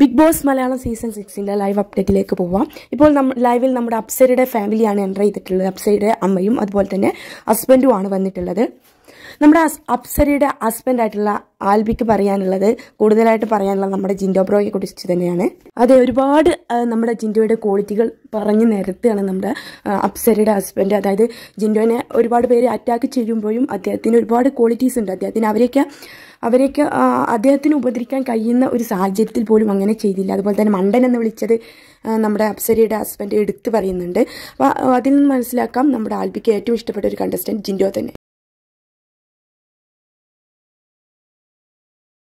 big Boss Malayalam season സിക്സിൻ്റെ live അപ്ഡേറ്റിലേക്ക് പോവാം ഇപ്പോൾ നമ്മ ലൈവിൽ നമ്മുടെ അപ്സരയുടെ ഫാമിലിയാണ് എൻ്റർ ചെയ്തിട്ടുള്ളത് അപ്സരയുടെ അമ്മയും അതുപോലെ തന്നെ ഹസ്ബൻഡുമാണ് വന്നിട്ടുള്ളത് നമ്മുടെ അപ്സരയുടെ ഹസ്ബൻഡായിട്ടുള്ള ആൽബിക്ക് പറയാനുള്ളത് കൂടുതലായിട്ട് പറയാനുള്ളത് നമ്മുടെ ജിൻഡോ ബ്രോയെ കുറിച്ച് തന്നെയാണ് അതെ ഒരുപാട് നമ്മുടെ ജിൻഡോയുടെ ക്വാളിറ്റികൾ പറഞ്ഞു നിരത്തുകയാണ് നമ്മുടെ അപ്സരയുടെ ഹസ്ബൻഡ് അതായത് ജിൻഡോനെ ഒരുപാട് പേര് അറ്റാക്ക് ചെയ്യുമ്പോഴും അദ്ദേഹത്തിന് ഒരുപാട് ക്വാളിറ്റീസ് ഉണ്ട് അദ്ദേഹത്തിന് അവരെയൊക്കെ അവരെയൊക്കെ അദ്ദേഹത്തിന് ഉപദ്രവിക്കാൻ കഴിയുന്ന ഒരു സാഹചര്യത്തിൽ പോലും അങ്ങനെ ചെയ്തില്ല അതുപോലെ തന്നെ മണ്ടൻ എന്ന് വിളിച്ചത് നമ്മുടെ അപ്സരയുടെ ഹസ്ബൻഡ് എടുത്ത് പറയുന്നുണ്ട് അപ്പോൾ അതിൽ നിന്ന് മനസ്സിലാക്കാം നമ്മുടെ ആൽബിക്ക് ഏറ്റവും ഇഷ്ടപ്പെട്ട ഒരു കണ്ടസ്റ്റൻറ്റ് ജിൻഡോ തന്നെ